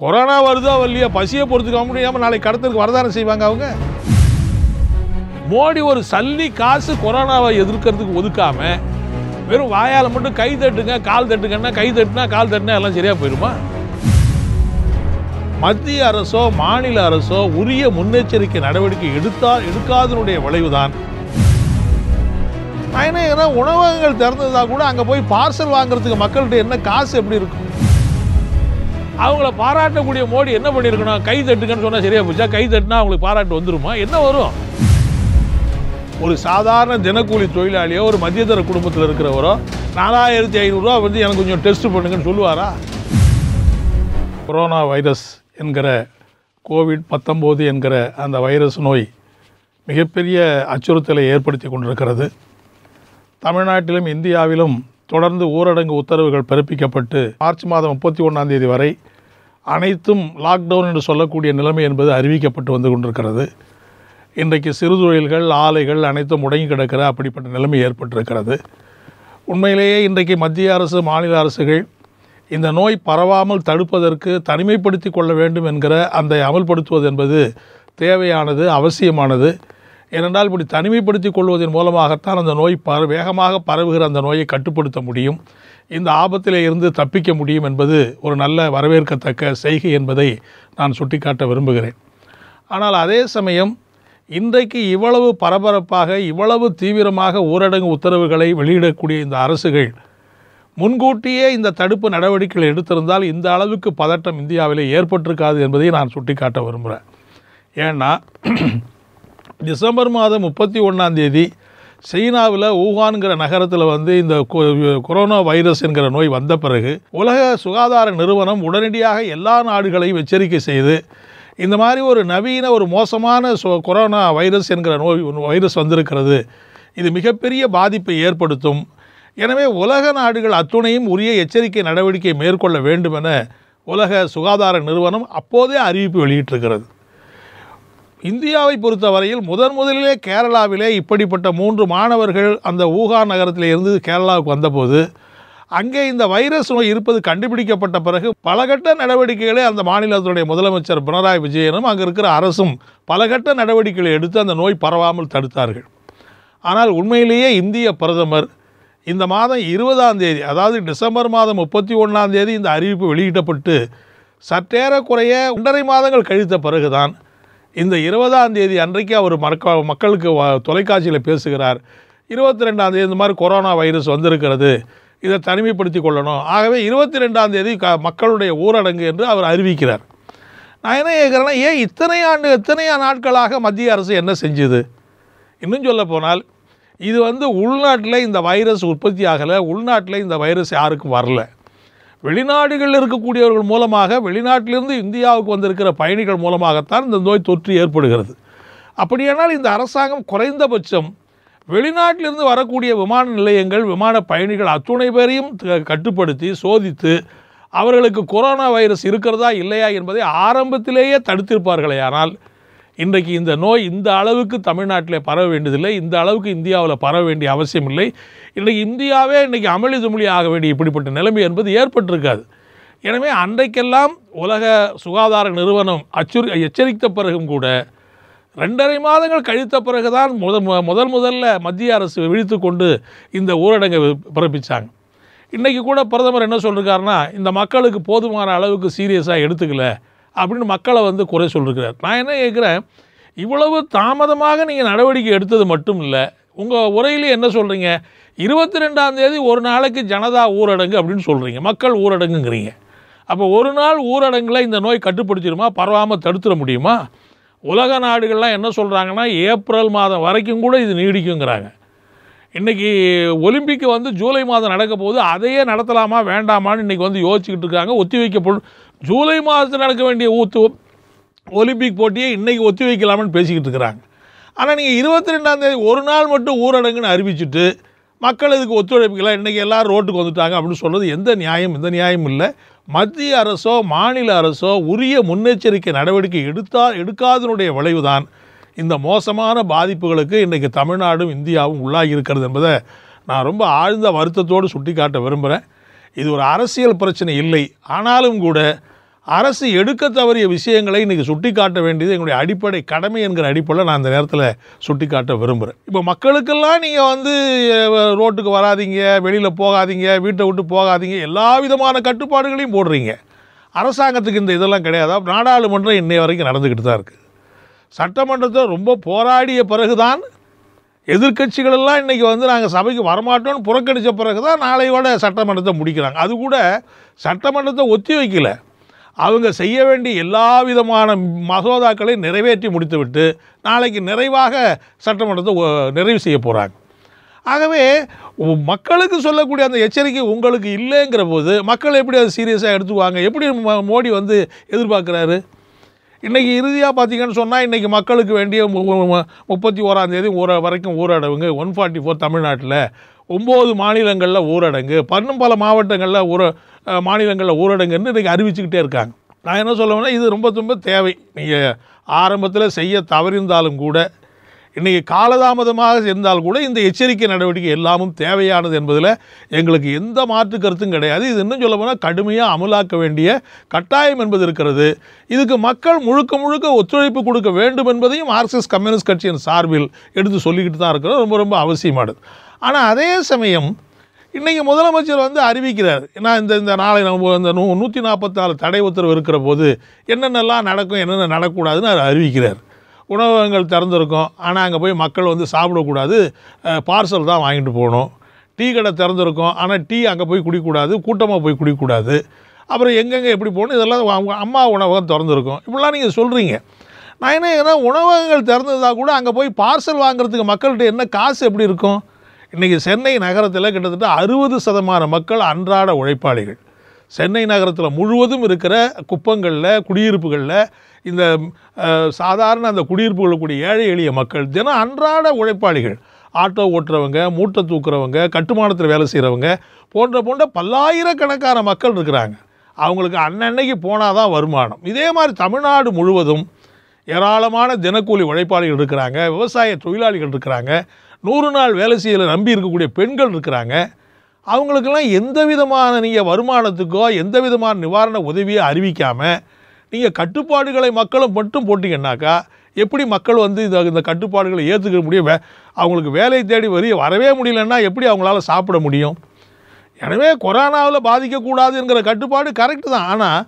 corona வருதோ இல்லையா பசியை பொறுத்துக்க முடியாம நாளைக்கு கடத்தலுக்கு வரதானம் செய்வாங்க அவங்க மோடி ஒரு சல்லி காசு கொரோனாவை எதிர்க்கிறதுக்கு ஒதுக்காம வெறும் வாயால் மட்டும் கை தட்டுங்க கால் தட்டுங்கன்னா கை தட்டுனா கால் தட்டுனா எல்லாம் சரியா போயிருமா மத்திய அரசோ மாநில அரசோ உரிய முன்னெச்சரிக்கை நடவடிக்கை எடுத்தா எடுக்காதனுடைய விளைவுதான் ஏன்னா உணவகங்கள் திறந்ததா கூட அங்க போய் பார்சல் வாங்குறதுக்கு மக்கள்கிட்ட என்ன காசு எப்படி இருக்கும் அவங்கள பாராட்டக்கூடிய மோடி என்ன பண்ணியிருக்கணும் கை தட்டுக்கன்னு சொன்னால் சரியா போச்சா கை தட்டுனா அவங்களுக்கு பாராட்டு வந்துருமா என்ன வரும் ஒரு சாதாரண தினக்கூலி தொழிலாளியோ ஒரு மத்தியதர குடும்பத்தில் இருக்கிறவரோ நாலாயிரத்தி ஐநூறுரூவா வந்து எனக்கு கொஞ்சம் டெஸ்ட் பண்ணுங்கன்னு சொல்லுவாரா கொரோனா வைரஸ் என்கிற கோவிட் பத்தொம்போது என்கிற அந்த வைரஸ் நோய் மிகப்பெரிய அச்சுறுத்தலை ஏற்படுத்தி கொண்டிருக்கிறது தமிழ்நாட்டிலும் இந்தியாவிலும் தொடர்ந்து ஊரடங்கு உத்தரவுகள் பிறப்பிக்கப்பட்டு மார்ச் மாதம் முப்பத்தி ஒன்றாம் தேதி வரை அனைத்தும் லாக்டவுன் என்று சொல்லக்கூடிய நிலைமை என்பது அறிவிக்கப்பட்டு வந்து கொண்டிருக்கிறது இன்றைக்கு சிறு தொழில்கள் ஆலைகள் அனைத்தும் முடங்கி கிடக்கிற அப்படிப்பட்ட நிலைமை ஏற்பட்டிருக்கிறது உண்மையிலேயே இன்றைக்கு மத்திய அரசு மாநில அரசுகள் இந்த நோய் பரவாமல் தடுப்பதற்கு தனிமைப்படுத்தி கொள்ள வேண்டும் என்கிற அந்த அமல்படுத்துவது என்பது தேவையானது அவசியமானது ஏனென்றால் இப்படி தனிமைப்படுத்தி கொள்வதன் மூலமாகத்தான் அந்த நோய் பர வேகமாக பரவுகிற அந்த நோயை கட்டுப்படுத்த முடியும் இந்த ஆபத்திலே இருந்து தப்பிக்க முடியும் என்பது ஒரு நல்ல வரவேற்கத்தக்க செய்கை என்பதை நான் சுட்டிக்காட்ட விரும்புகிறேன் ஆனால் அதே சமயம் இன்றைக்கு இவ்வளவு பரபரப்பாக இவ்வளவு தீவிரமாக ஊரடங்கு உத்தரவுகளை வெளியிடக்கூடிய இந்த அரசுகள் முன்கூட்டியே இந்த தடுப்பு நடவடிக்கைகளை எடுத்திருந்தால் இந்த அளவுக்கு பதட்டம் இந்தியாவிலே ஏற்பட்டிருக்காது என்பதை நான் சுட்டிக்காட்ட விரும்புகிறேன் ஏன்னா டிசம்பர் மாதம் முப்பத்தி ஒன்றாம் தேதி சீனாவில் ஊகான்கிற நகரத்தில் வந்து இந்த கொரோனா வைரஸ் என்கிற நோய் வந்த பிறகு உலக சுகாதார நிறுவனம் உடனடியாக எல்லா நாடுகளையும் எச்சரிக்கை செய்து இந்த மாதிரி ஒரு நவீன ஒரு மோசமான கொரோனா வைரஸ் என்கிற நோய் வைரஸ் வந்திருக்கிறது இது மிகப்பெரிய பாதிப்பை ஏற்படுத்தும் எனவே உலக நாடுகள் அத்துணையும் உரிய எச்சரிக்கை நடவடிக்கை மேற்கொள்ள வேண்டும் என உலக சுகாதார நிறுவனம் அப்போதே அறிவிப்பு வெளியிட்டிருக்கிறது இந்தியாவை பொறுத்தவரையில் முதன் முதலிலே கேரளாவிலே இப்படிப்பட்ட மூன்று மாணவர்கள் அந்த ஊகா நகரத்தில் இருந்து கேரளாவுக்கு வந்தபோது அங்கே இந்த வைரஸ் நோய் இருப்பது கண்டுபிடிக்கப்பட்ட பிறகு பலகட்ட நடவடிக்கைகளை அந்த மாநிலத்துடைய முதலமைச்சர் பினராயி விஜயனும் அங்கே இருக்கிற அரசும் பலகட்ட நடவடிக்கைகளை எடுத்து அந்த நோய் பரவாமல் தடுத்தார்கள் ஆனால் உண்மையிலேயே இந்திய பிரதமர் இந்த மாதம் இருபதாம் தேதி அதாவது டிசம்பர் மாதம் முப்பத்தி ஒன்றாம் தேதி இந்த அறிவிப்பு வெளியிடப்பட்டு சற்றேறக்குறைய ஒன்றரை மாதங்கள் கழித்த பிறகுதான் இந்த இருபதாம் தேதி அன்றைக்கு அவர் மறக்க மக்களுக்கு தொலைக்காட்சியில் பேசுகிறார் இருபத்தி ரெண்டாம் தேதி இந்த மாதிரி கொரோனா வைரஸ் வந்திருக்கிறது இதை தனிமைப்படுத்தி கொள்ளணும் ஆகவே இருபத்தி ரெண்டாம் தேதி க மக்களுடைய ஊரடங்கு என்று அவர் அறிவிக்கிறார் நான் என்ன கேட்குறேன்னா ஏன் இத்தனை ஆண்டு இத்தனை நாட்களாக மத்திய அரசு என்ன செஞ்சுது இன்னும் சொல்ல போனால் இது வந்து உள்நாட்டில் இந்த வைரஸ் உற்பத்தி ஆகலை உள்நாட்டில் இந்த வைரஸ் யாருக்கும் வரல வெளிநாடுகளில் இருக்கக்கூடியவர்கள் மூலமாக வெளிநாட்டிலிருந்து இந்தியாவுக்கு வந்திருக்கிற பயணிகள் மூலமாகத்தான் இந்த நோய் தொற்று ஏற்படுகிறது அப்படியானால் இந்த அரசாங்கம் குறைந்தபட்சம் வெளிநாட்டிலிருந்து வரக்கூடிய விமான நிலையங்கள் விமான பயணிகள் அத்துணை பேரையும் கட்டுப்படுத்தி சோதித்து அவர்களுக்கு கொரோனா வைரஸ் இருக்கிறதா இல்லையா என்பதை ஆரம்பத்திலேயே தடுத்திருப்பார்களே ஆனால் இன்றைக்கு இந்த நோய் இந்த அளவுக்கு தமிழ்நாட்டில் பரவ வேண்டியதில்லை இந்த அளவுக்கு இந்தியாவில் பரவ வேண்டிய அவசியம் இல்லை இன்றைக்கு இந்தியாவே இன்றைக்கி அமளி துமளி ஆக வேண்டிய இப்படிப்பட்ட நிலைமை என்பது ஏற்பட்டிருக்காது எனவே அன்றைக்கெல்லாம் உலக சுகாதார நிறுவனம் அச்சு எச்சரித்த பிறகும் கூட ரெண்டரை மாதங்கள் கழித்த பிறகு தான் முத முதல் முதல்ல மத்திய அரசு விழித்து கொண்டு இந்த ஊரடங்கை பிறப்பித்தாங்க இன்றைக்கி கூட பிரதமர் என்ன சொல்லியிருக்காருன்னா இந்த மக்களுக்கு போதுமான அளவுக்கு சீரியஸாக எடுத்துக்கலை அப்படின்னு மக்களை வந்து குறை சொல்லியிருக்கிறார் நான் என்ன கேட்குறேன் இவ்வளவு தாமதமாக நீங்கள் நடவடிக்கை எடுத்தது மட்டும் இல்லை உங்கள் உரையிலே என்ன சொல்கிறீங்க இருபத்தி ரெண்டாம் தேதி ஒரு நாளைக்கு ஜனதா ஊரடங்கு அப்படின்னு சொல்கிறீங்க மக்கள் ஊரடங்குங்கிறீங்க அப்போ ஒரு நாள் ஊரடங்கில் இந்த நோய் கட்டுப்படுத்திடுமா பரவாமல் தடுத்துட முடியுமா உலக நாடுகள்லாம் என்ன சொல்கிறாங்கன்னா ஏப்ரல் மாதம் வரைக்கும் கூட இது நீடிக்குங்கிறாங்க இன்றைக்கி ஒலிம்பிக்கு வந்து ஜூலை மாதம் நடக்க போது அதையே நடத்தலாமா வேண்டாமான்னு இன்றைக்கி வந்து யோசிச்சுக்கிட்டு இருக்காங்க ஒத்தி வைக்கப்படும் ஜூலை மாதத்தில் நடக்க வேண்டிய ஊத்து ஒலிம்பிக் போட்டியை இன்றைக்கி ஒத்தி வைக்கலாமான்னு பேசிக்கிட்டு இருக்கிறாங்க ஆனால் நீங்கள் இருபத்தி தேதி ஒரு நாள் மட்டும் ஊரடங்குன்னு அறிவிச்சுட்டு மக்கள் இதுக்கு ஒத்துழைப்புக்கலாம் இன்றைக்கி எல்லோரும் ரோட்டுக்கு வந்துட்டாங்க அப்படின்னு சொல்கிறது எந்த நியாயம் எந்த நியாயம் இல்லை மத்திய அரசோ மாநில அரசோ உரிய முன்னெச்சரிக்கை நடவடிக்கை எடுத்தா எடுக்காதனுடைய விளைவு தான் இந்த மோசமான பாதிப்புகளுக்கு இன்றைக்கு தமிழ்நாடும் இந்தியாவும் உள்ளாகி இருக்கிறது என்பதை நான் ரொம்ப ஆழ்ந்த வருத்தத்தோடு சுட்டிக்காட்ட விரும்புகிறேன் இது ஒரு அரசியல் பிரச்சனை இல்லை ஆனாலும் கூட அரசு எடுக்க தவறிய விஷயங்களை இன்றைக்கி சுட்டி காட்ட வேண்டியது எங்களுடைய அடிப்படை கடமை என்கிற அடிப்படையில் நான் இந்த நேரத்தில் சுட்டி காட்ட விரும்புகிறேன் இப்போ மக்களுக்கெல்லாம் நீங்கள் வந்து ரோட்டுக்கு வராதிங்க வெளியில் போகாதீங்க வீட்டை விட்டு போகாதீங்க எல்லா விதமான கட்டுப்பாடுகளையும் போடுறீங்க அரசாங்கத்துக்கு இந்த இதெல்லாம் கிடையாது நாடாளுமன்றம் இன்னைய வரைக்கும் நடந்துக்கிட்டு தான் இருக்குது சட்டமன்றத்தில் ரொம்ப போராடிய பிறகுதான் எதிர்கட்சிகளெல்லாம் இன்றைக்கி வந்து நாங்கள் சபைக்கு வரமாட்டோம்னு புறக்கணித்த பிறகு தான் நாளையோட சட்டமன்றத்தை முடிக்கிறாங்க அது கூட சட்டமன்றத்தை ஒத்தி வைக்கல அவங்க செய்ய வேண்டிய எல்லா விதமான மசோதாக்களை நிறைவேற்றி முடித்துவிட்டு நாளைக்கு நிறைவாக சட்டமன்றத்தை நிறைவு செய்ய போகிறாங்க ஆகவே மக்களுக்கு சொல்லக்கூடிய அந்த எச்சரிக்கை உங்களுக்கு இல்லைங்கிற போது மக்கள் எப்படி அதை சீரியஸாக எடுத்துக்குவாங்க எப்படி மோடி வந்து எதிர்பார்க்குறாரு இன்றைக்கி இறுதியாக பார்த்தீங்கன்னு சொன்னால் இன்றைக்கி மக்களுக்கு வேண்டிய முப்பத்தி ஓராந்தேதி ஊர வரைக்கும் ஊரடங்கு ஒன் ஃபார்ட்டி ஃபோர் தமிழ்நாட்டில் ஒம்பது மாநிலங்களில் ஊரடங்கு பன்னும் பல மாவட்டங்களில் ஊர மாநிலங்களில் ஊரடங்குன்னு இன்றைக்கி அறிவிச்சுக்கிட்டே இருக்காங்க நான் என்ன சொல்லுவேன்னா இது ரொம்ப ரொம்ப தேவை நீங்கள் ஆரம்பத்தில் செய்ய தவறிந்தாலும் கூட இன்றைக்கி காலதாமதமாக இருந்தால் கூட இந்த எச்சரிக்கை நடவடிக்கை எல்லாமும் தேவையானது என்பதில் எங்களுக்கு எந்த மாற்று கருத்தும் கிடையாது இது இன்னும் சொல்ல போனால் கடுமையாக அமலாக்க வேண்டிய கட்டாயம் என்பது இருக்கிறது இதுக்கு மக்கள் முழுக்க முழுக்க ஒத்துழைப்பு கொடுக்க வேண்டும் என்பதையும் ஆர்எஸ்எஸ் கம்யூனிஸ்ட் கட்சியின் சார்பில் எடுத்து சொல்லிக்கிட்டு தான் இருக்கிறோம் ரொம்ப ரொம்ப அவசியமானது ஆனால் அதே சமயம் இன்றைக்கி முதலமைச்சர் வந்து அறிவிக்கிறார் ஏன்னா இந்த இந்த நாளை நம்ம இந்த நூ நூற்றி நாற்பத்தாறு தடை உத்தரவு இருக்கிற போது என்னென்னலாம் நடக்கும் என்னென்ன நடக்கூடாதுன்னு அவர் அறிவிக்கிறார் உணவகங்கள் திறந்துருக்கும் ஆனால் அங்கே போய் மக்கள் வந்து சாப்பிடக்கூடாது பார்சல் தான் வாங்கிட்டு போகணும் டீ கடை திறந்துருக்கும் ஆனால் டீ அங்கே போய் குடிக்கூடாது கூட்டமாக போய் குடிக்கூடாது அப்புறம் எங்கெங்கே எப்படி போகணும் இதெல்லாம் அம்மா உணவகம் திறந்துருக்கும் இப்படிலாம் நீங்கள் சொல்கிறீங்க நான் என்ன ஏன்னா உணவகங்கள் திறந்ததாக கூட அங்கே போய் பார்சல் வாங்குறதுக்கு மக்கள்கிட்ட என்ன காசு எப்படி இருக்கும் இன்றைக்கி சென்னை நகரத்தில் கிட்டத்தட்ட அறுபது சதமான மக்கள் அன்றாட உழைப்பாளிகள் சென்னை நகரத்தில் முழுவதும் இருக்கிற குப்பங்களில் குடியிருப்புகளில் இந்த சாதாரண அந்த குடியிருப்பு கொள்ளக்கூடிய ஏழை எளிய மக்கள் தினம் அன்றாட உழைப்பாளிகள் ஆட்டோ ஓட்டுறவங்க மூட்டை தூக்குறவங்க கட்டுமானத்தில் வேலை செய்கிறவங்க போன்ற போன்ற பல்லாயிரக்கணக்கான மக்கள் இருக்கிறாங்க அவங்களுக்கு அன்னன்னைக்கு போனால் தான் வருமானம் இதே மாதிரி தமிழ்நாடு முழுவதும் ஏராளமான தினக்கூலி உழைப்பாளிகள் இருக்கிறாங்க விவசாய தொழிலாளிகள் இருக்கிறாங்க நூறு நாள் வேலை செய்யலை நம்பி இருக்கக்கூடிய பெண்கள் இருக்கிறாங்க அவங்களுக்கெல்லாம் எந்த விதமான நீங்கள் வருமானத்துக்கோ எந்த விதமான நிவாரண உதவியை அறிவிக்காமல் நீங்கள் கட்டுப்பாடுகளை மக்களும் மட்டும் போட்டிங்கன்னாக்கா எப்படி மக்கள் வந்து இந்த இந்த கட்டுப்பாடுகளை ஏற்றுக்க முடியும் அவங்களுக்கு வேலை தேடி வரி வரவே முடியலன்னா எப்படி அவங்களால சாப்பிட முடியும் எனவே கொரோனாவில் பாதிக்கக்கூடாதுங்கிற கட்டுப்பாடு கரெக்டு தான் ஆனால்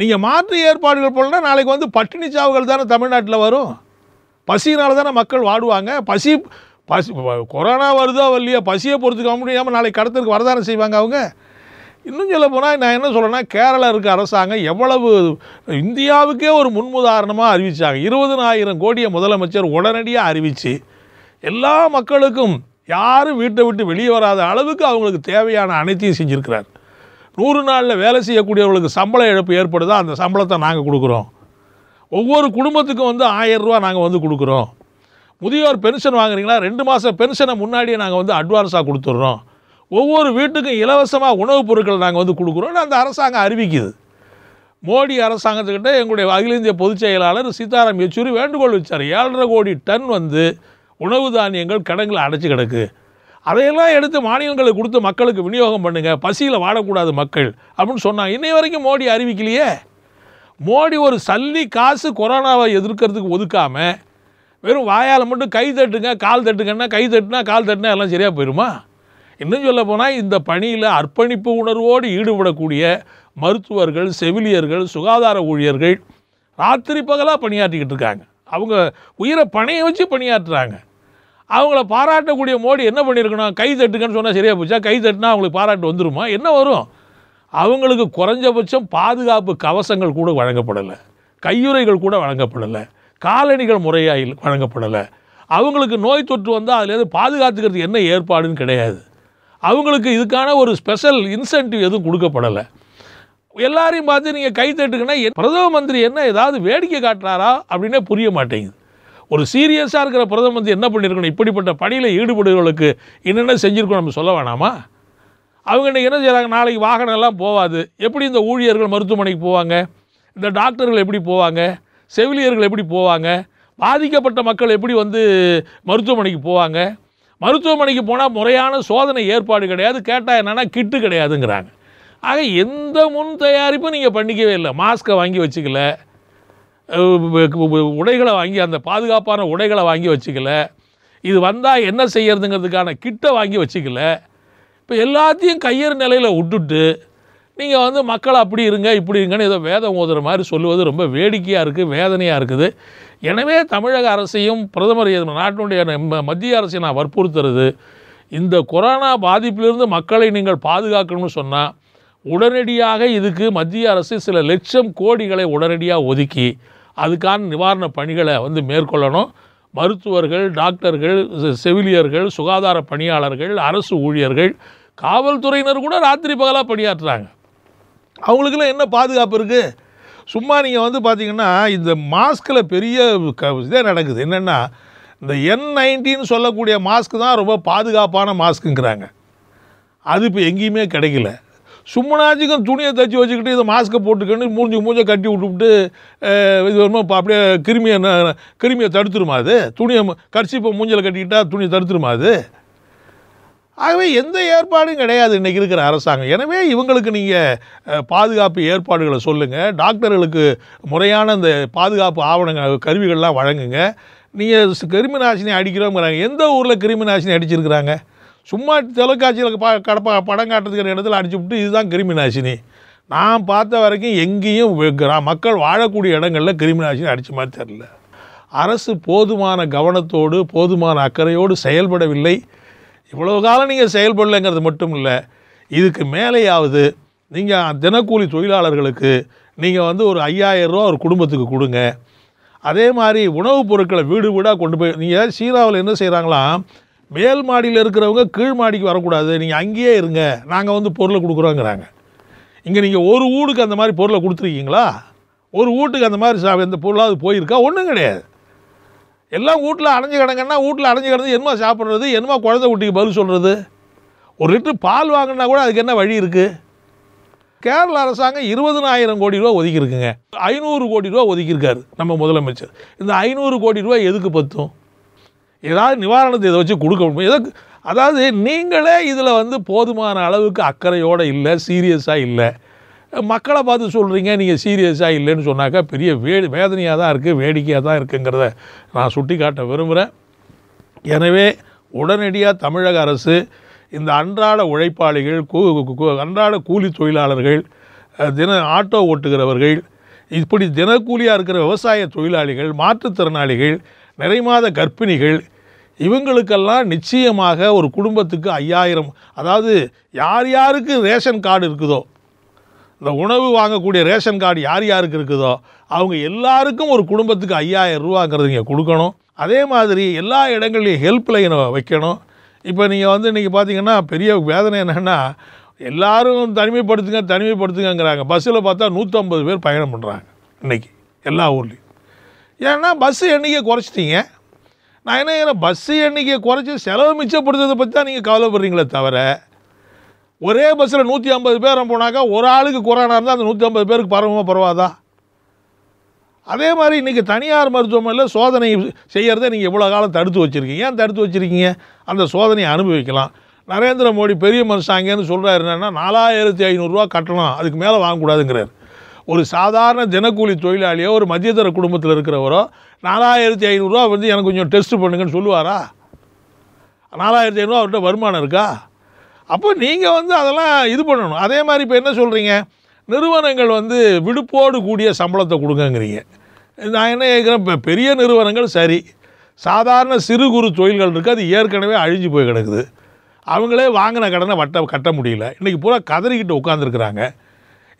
நீங்கள் மாற்று ஏற்பாடுகள் போலனா நாளைக்கு வந்து பட்டினி சாவுகள் தானே தமிழ்நாட்டில் வரும் பசியினால தானே மக்கள் வாடுவாங்க பசி பசி கொரோனா வருதோ இல்லையா பசியை பொறுத்துக்க முடியாமல் நாளைக்கு கடத்திற்கு வரதானம் செய்வாங்க அவங்க இன்னும் சொல்ல போனால் நான் என்ன சொல்கிறேன்னா கேரளா இருக்க அரசாங்கம் எவ்வளவு இந்தியாவுக்கே ஒரு முன்முதாரணமாக அறிவித்தாங்க இருபதனாயிரம் கோடியை முதலமைச்சர் உடனடியாக அறிவித்து எல்லா மக்களுக்கும் யாரும் வீட்டை விட்டு வெளியே வராத அளவுக்கு அவங்களுக்கு தேவையான அனைத்தையும் செஞ்சுருக்கிறார் நூறு நாளில் வேலை செய்யக்கூடியவர்களுக்கு சம்பள இழப்பு ஏற்படுதா அந்த சம்பளத்தை நாங்கள் கொடுக்குறோம் ஒவ்வொரு குடும்பத்துக்கும் வந்து ஆயரூவா நாங்கள் வந்து கொடுக்குறோம் முதியோர் பென்ஷன் வாங்குறீங்களா ரெண்டு மாதம் பென்ஷனை முன்னாடியே நாங்கள் வந்து அட்வான்ஸாக கொடுத்துட்றோம் ஒவ்வொரு வீட்டுக்கும் இலவசமாக உணவுப் பொருட்கள் நாங்கள் வந்து கொடுக்குறோன்னு அந்த அரசாங்கம் அறிவிக்குது மோடி அரசாங்கத்துக்கிட்ட எங்களுடைய அகில இந்திய பொதுச் செயலாளர் சீதாராம் யெச்சூரி வேண்டுகோள் வச்சார் ஏழரை கோடி டன் வந்து உணவு தானியங்கள் கடங்கில் அடைச்சி கிடக்கு அதையெல்லாம் எடுத்து மாநிலங்களுக்கு கொடுத்து மக்களுக்கு விநியோகம் பண்ணுங்கள் பசியில் வாடக்கூடாது மக்கள் அப்படின்னு சொன்னாங்க இன்னை வரைக்கும் மோடி அறிவிக்கலையே மோடி ஒரு சல்லி காசு கொரோனாவை எதிர்க்கிறதுக்கு ஒதுக்காமல் வெறும் வாயால் மட்டும் கை தட்டுங்க கால் தட்டுங்கன்னா கை தட்டுனா கால் தட்டுனா எல்லாம் சரியாக போயிடுமா இன்னும் சொல்ல போனால் இந்த பணியில் அர்ப்பணிப்பு உணர்வோடு ஈடுபடக்கூடிய மருத்துவர்கள் செவிலியர்கள் சுகாதார ஊழியர்கள் ராத்திரி பகலாக பணியாற்றிக்கிட்டு இருக்காங்க அவங்க உயிரை பணையை வச்சு பணியாற்றுறாங்க அவங்கள பாராட்டக்கூடிய மோடி என்ன பண்ணியிருக்கணும் கை தட்டுக்கன்னு சொன்னால் சரியாக போச்சா கை தட்டுனா அவங்களுக்கு பாராட்டு வந்துருமா என்ன வரும் அவங்களுக்கு குறைஞ்சபட்சம் பாதுகாப்பு கவசங்கள் கூட வழங்கப்படலை கையுறைகள் கூட வழங்கப்படலை காலணிகள் முறையாக வழங்கப்படலை அவங்களுக்கு நோய் தொற்று வந்தால் அதுலேருந்து பாதுகாத்துக்கிறதுக்கு என்ன ஏற்பாடுன்னு கிடையாது அவங்களுக்கு இதுக்கான ஒரு ஸ்பெஷல் இன்சென்டிவ் எதுவும் கொடுக்கப்படலை எல்லாரையும் பார்த்து நீங்கள் கை தட்டுக்குன்னா பிரதம மந்திரி என்ன ஏதாவது வேடிக்கை காட்டுறாரா அப்படின்னே புரிய மாட்டேங்குது ஒரு சீரியஸாக இருக்கிற பிரதம மந்திரி என்ன பண்ணியிருக்கணும் இப்படிப்பட்ட பணியில் ஈடுபடுகிறவர்களுக்கு என்னென்ன செஞ்சுருக்கணும் நம்ம சொல்ல வேணாமா அவங்க இன்றைக்கி என்ன செய்கிறாங்க நாளைக்கு வாகனம் எல்லாம் போகாது எப்படி இந்த ஊழியர்கள் மருத்துவமனைக்கு போவாங்க இந்த டாக்டர்கள் எப்படி போவாங்க செவிலியர்கள் எப்படி போவாங்க பாதிக்கப்பட்ட மக்கள் எப்படி வந்து மருத்துவமனைக்கு போவாங்க மருத்துவமனைக்கு போனால் முறையான சோதனை ஏற்பாடு கிடையாது கேட்டால் என்னென்னா கிட்டு கிடையாதுங்கிறாங்க ஆக எந்த முன் தயாரிப்பும் நீங்கள் பண்ணிக்கவே இல்லை மாஸ்க்கை வாங்கி வச்சுக்கல உடைகளை வாங்கி அந்த பாதுகாப்பான உடைகளை வாங்கி வச்சுக்கல இது வந்தால் என்ன செய்யறதுங்கிறதுக்கான கிட்டை வாங்கி வச்சுக்கல இப்போ எல்லாத்தையும் கையறு நிலையில் விட்டுட்டு நீங்கள் வந்து மக்கள் அப்படி இருங்க இப்படி இருங்கன்னு ஏதோ வேதம் ஓதுற மாதிரி சொல்லுவது ரொம்ப வேடிக்கையாக இருக்குது வேதனையாக இருக்குது எனவே தமிழக அரசையும் பிரதமர் நாட்டினுடைய மத்திய அரசை நான் வற்புறுத்துறது இந்த கொரோனா பாதிப்பிலிருந்து மக்களை நீங்கள் பாதுகாக்கணும்னு சொன்னால் உடனடியாக இதுக்கு மத்திய அரசு சில லட்சம் கோடிகளை உடனடியாக ஒதுக்கி அதுக்கான நிவாரண பணிகளை வந்து மேற்கொள்ளணும் மருத்துவர்கள் டாக்டர்கள் செவிலியர்கள் சுகாதார பணியாளர்கள் அரசு ஊழியர்கள் காவல்துறையினர் கூட ராத்திரி பகலாக பணியாற்றுறாங்க அவங்களுக்கெல்லாம் என்ன பாதுகாப்பு இருக்குது சும்மா நீங்கள் வந்து பார்த்தீங்கன்னா இந்த மாஸ்கில் பெரிய க இதே நடக்குது என்னென்னா இந்த என் நைன்டின்னு சொல்லக்கூடிய மாஸ்க்கு தான் ரொம்ப பாதுகாப்பான மாஸ்க்குங்கிறாங்க அது இப்போ எங்கேயுமே கிடைக்கல சும்மனாச்சிக்கும் துணியை தச்சு வச்சுக்கிட்டு இதை மாஸ்க்கை போட்டுக்கன்னு மூஞ்சி மூஞ்சை கட்டி விட்டுவிட்டு இது வரும் இப்போ அப்படியே கிருமியை கிருமியை தடுத்துருமா அது துணியை கடைசி இப்போ மூஞ்சில் கட்டிக்கிட்டால் துணியை தடுத்துருமா அது ஆகவே எந்த ஏற்பாடும் கிடையாது இன்றைக்கி இருக்கிற அரசாங்கம் எனவே இவங்களுக்கு நீங்கள் பாதுகாப்பு ஏற்பாடுகளை சொல்லுங்கள் டாக்டர்களுக்கு முறையான இந்த பாதுகாப்பு ஆவணங்கள் கருவிகள்லாம் வழங்குங்க நீங்கள் கிருமி நாசினி அடிக்கிறோங்கிறாங்க எந்த ஊரில் கிருமி நாசினி அடிச்சிருக்கிறாங்க சும்மா தொலைக்காட்சியில் ப கடப்பா படம் காட்டுறதுக்கிற இடத்துல அடிச்சு விட்டு இதுதான் கிருமி நாசினி நான் பார்த்த வரைக்கும் எங்கேயும் மக்கள் வாழக்கூடிய இடங்களில் கிருமி நாசினி அடித்த மாதிரி தெரில அரசு போதுமான கவனத்தோடு போதுமான அக்கறையோடு செயல்படவில்லை இவ்வளோ காலம் நீங்கள் செயல்படலைங்கிறது மட்டும் இல்லை இதுக்கு மேலேயாவது நீங்கள் தினக்கூலி தொழிலாளர்களுக்கு நீங்கள் வந்து ஒரு ஐயாயிரரூவா ஒரு குடும்பத்துக்கு கொடுங்க அதே மாதிரி உணவுப் பொருட்களை வீடு வீடாக கொண்டு போய் நீங்கள் சீராவில் என்ன செய்கிறாங்களாம் மேல் மாடியில் இருக்கிறவங்க கீழ் மாடிக்கு வரக்கூடாது நீங்கள் அங்கேயே இருங்க நாங்கள் வந்து பொருளை கொடுக்குறோங்கிறாங்க இங்கே நீங்கள் ஒரு வீடுக்கு அந்த மாதிரி பொருளை கொடுத்துருக்கீங்களா ஒரு வீட்டுக்கு அந்த மாதிரி சா எந்த பொருளாவது போயிருக்கா ஒன்றும் கிடையாது எல்லாம் வீட்டில் அடைஞ்சு கிடங்கன்னா வீட்டில் அடைஞ்சு கிடந்து என்னமா சாப்பிட்றது என்னமா குழந்தை குட்டிக்கு பதில் சொல்கிறது ஒரு லிட்டரு பால் வாங்கினா கூட அதுக்கு என்ன வழி இருக்குது கேரள அரசாங்கம் இருபதனாயிரம் கோடி ரூபா ஒதுக்கியிருக்குங்க ஐநூறு கோடி ரூபா ஒதுக்கியிருக்காரு நம்ம முதலமைச்சர் இந்த ஐநூறு கோடி ரூபா எதுக்கு பத்தும் ஏதாவது நிவாரணத்தை இதை வச்சு கொடுக்க முடியும் ஏதோ அதாவது நீங்களே இதில் வந்து போதுமான அளவுக்கு அக்கறையோடு இல்லை சீரியஸாக இல்லை மக்களை பார்த்து சொல்கிறீங்க நீங்கள் சீரியஸாக இல்லைன்னு சொன்னாக்கா பெரிய வே வேதனையாக தான் இருக்குது வேடிக்கையாக தான் இருக்குங்கிறத நான் சுட்டி காட்ட விரும்புகிறேன் எனவே உடனடியாக தமிழக அரசு இந்த அன்றாட உழைப்பாளிகள் கூ அன்றாட கூலி தொழிலாளர்கள் தின ஆட்டோ ஓட்டுகிறவர்கள் இப்படி தினக்கூலியாக இருக்கிற விவசாய தொழிலாளிகள் மாற்றுத்திறனாளிகள் நிறைமாத கர்ப்பிணிகள் இவங்களுக்கெல்லாம் நிச்சயமாக ஒரு குடும்பத்துக்கு ஐயாயிரம் அதாவது யார் யாருக்கு ரேஷன் கார்டு இருக்குதோ இந்த உணவு வாங்கக்கூடிய ரேஷன் கார்டு யார் யாருக்கு இருக்குதோ அவங்க எல்லாருக்கும் ஒரு குடும்பத்துக்கு ஐயாயிரம் ரூபாங்கிறது நீங்கள் கொடுக்கணும் அதே மாதிரி எல்லா இடங்கள்லையும் ஹெல்ப் லைனை வைக்கணும் இப்போ நீங்கள் வந்து இன்றைக்கி பார்த்தீங்கன்னா பெரிய வேதனை என்னென்னா எல்லோரும் தனிமைப்படுத்துங்க தனிமைப்படுத்துங்கிறாங்க பஸ்ஸில் பார்த்தா நூற்றம்பது பேர் பயணம் பண்ணுறாங்க இன்றைக்கி எல்லா ஊர்லேயும் ஏன்னா பஸ்ஸு எண்ணிக்கை குறைச்சிட்டிங்க நான் என்ன ஏன்னா பஸ்ஸு எண்ணிக்கையை குறைச்சி செலவு மிச்சப்படுத்துறதை பற்றி தான் நீங்கள் கவலைப்படுறீங்களே தவிர ஒரே பஸ்ஸில் நூற்றி ஐம்பது பேர் போனாக்கா ஒரு ஆளுக்கு கொரோனா இருந்தால் அந்த நூற்றி ஐம்பது பேருக்கு பரவமாக பரவாதா அதே மாதிரி இன்றைக்கி தனியார் மருத்துவமனையில் சோதனை செய்கிறத நீங்கள் இவ்வளோ காலம் தடுத்து வச்சுருக்கீங்க ஏன் தடுத்து வச்சுருக்கீங்க அந்த சோதனையை அனுபவிக்கலாம் நரேந்திர மோடி பெரிய மனுஷாங்கன்னு சொல்கிறார் என்னென்னா நாலாயிரத்தி ஐநூறுரூவா கட்டணம் அதுக்கு மேலே வாங்கக்கூடாதுங்கிறார் ஒரு சாதாரண தினக்கூலி தொழிலாளியோ ஒரு மத்தியதர குடும்பத்தில் இருக்கிறவரோ நாலாயிரத்தி ஐநூறுரூவா வந்து எனக்கு கொஞ்சம் டெஸ்ட்டு பண்ணுங்கன்னு சொல்லுவாரா நாலாயிரத்தி ஐநூறுரூவா அவர்கிட்ட வருமானம் இருக்கா அப்போ நீங்கள் வந்து அதெல்லாம் இது பண்ணணும் அதே மாதிரி இப்போ என்ன சொல்கிறீங்க நிறுவனங்கள் வந்து விடுப்போடு கூடிய சம்பளத்தை கொடுங்கங்கிறீங்க நான் என்ன கேட்குறேன் இப்போ பெரிய நிறுவனங்கள் சரி சாதாரண சிறு குறு தொழில்கள் இருக்குது அது ஏற்கனவே அழிஞ்சு போய் கிடக்குது அவங்களே வாங்கின கடனை வட்ட கட்ட முடியல இன்றைக்கி பூரா கதறிக்கிட்டு உட்காந்துருக்குறாங்க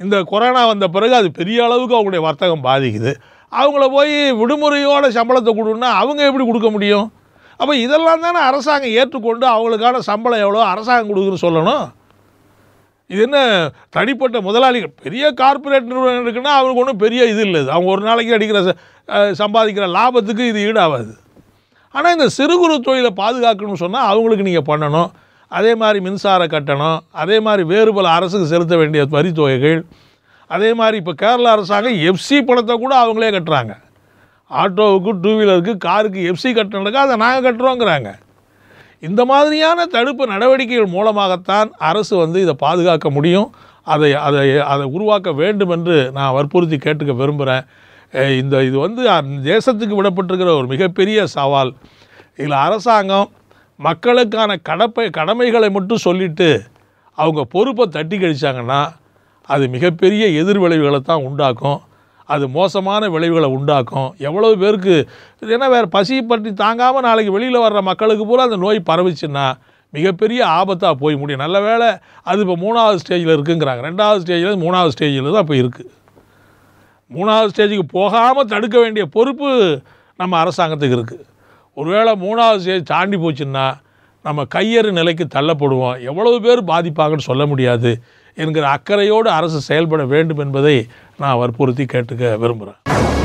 இந்த கொரோனா வந்த பிறகு அது பெரிய அளவுக்கு அவங்களுடைய வர்த்தகம் பாதிக்குது அவங்கள போய் விடுமுறையோட சம்பளத்தை கொடுன்னா அவங்க எப்படி கொடுக்க முடியும் அப்போ இதெல்லாம் தானே அரசாங்கம் ஏற்றுக்கொண்டு அவங்களுக்கான சம்பளம் எவ்வளோ அரசாங்கம் கொடுக்குதுன்னு சொல்லணும் இது என்ன தனிப்பட்ட முதலாளிகள் பெரிய கார்பரேட் நிறுவனம் இருக்குன்னா அவங்களுக்கு ஒன்றும் பெரிய இது இல்லை அவங்க ஒரு நாளைக்கு அடிக்கிற சம்பாதிக்கிற லாபத்துக்கு இது ஈடாகாது ஆனால் இந்த சிறு குறு தொழிலை பாதுகாக்கணும்னு சொன்னால் அவங்களுக்கு நீங்கள் பண்ணணும் அதே மாதிரி மின்சார கட்டணம் அதே மாதிரி வேறு பல அரசுக்கு செலுத்த வேண்டிய வரித்தொகைகள் அதே மாதிரி இப்போ கேரள அரசாங்கம் எஃப்சி பணத்தை கூட அவங்களே கட்டுறாங்க ஆட்டோவுக்கு டூ வீலருக்கு காருக்கு எஃப்சி கட்டணக்கா அதை நாங்கள் கட்டுறோங்கிறாங்க இந்த மாதிரியான தடுப்பு நடவடிக்கைகள் மூலமாகத்தான் அரசு வந்து இதை பாதுகாக்க முடியும் அதை அதை அதை உருவாக்க வேண்டும் என்று நான் வற்புறுத்தி கேட்டுக்க விரும்புகிறேன் இந்த இது வந்து தேசத்துக்கு விடப்பட்டிருக்கிற ஒரு மிகப்பெரிய சவால் இதில் அரசாங்கம் மக்களுக்கான கடப்பை கடமைகளை மட்டும் சொல்லிவிட்டு அவங்க பொறுப்பை தட்டி கழிச்சாங்கன்னா அது மிகப்பெரிய எதிர்விளைவுகளை தான் உண்டாக்கும் அது மோசமான விளைவுகளை உண்டாக்கும் எவ்வளவு பேருக்கு என்ன வேறு பசி பற்றி தாங்காமல் நாளைக்கு வெளியில் வர்ற மக்களுக்கு பூரா அந்த நோய் பரவிச்சுன்னா மிகப்பெரிய ஆபத்தாக போய் முடியும் நல்ல வேலை அது இப்போ மூணாவது ஸ்டேஜில் இருக்குங்கிறாங்க ரெண்டாவது ஸ்டேஜில் மூணாவது ஸ்டேஜில் தான் இப்போ இருக்குது மூணாவது ஸ்டேஜுக்கு போகாமல் தடுக்க வேண்டிய பொறுப்பு நம்ம அரசாங்கத்துக்கு இருக்குது ஒருவேளை மூணாவது ஸ்டேஜ் தாண்டி போச்சுன்னா நம்ம கையறு நிலைக்கு தள்ளப்படுவோம் எவ்வளவு பேர் பாதிப்பாகன்னு சொல்ல முடியாது என்கிற அக்கறையோடு அரசு செயல்பட வேண்டும் என்பதை நான் வற்புறுத்தி கேட்டுக்க விரும்புகிறேன்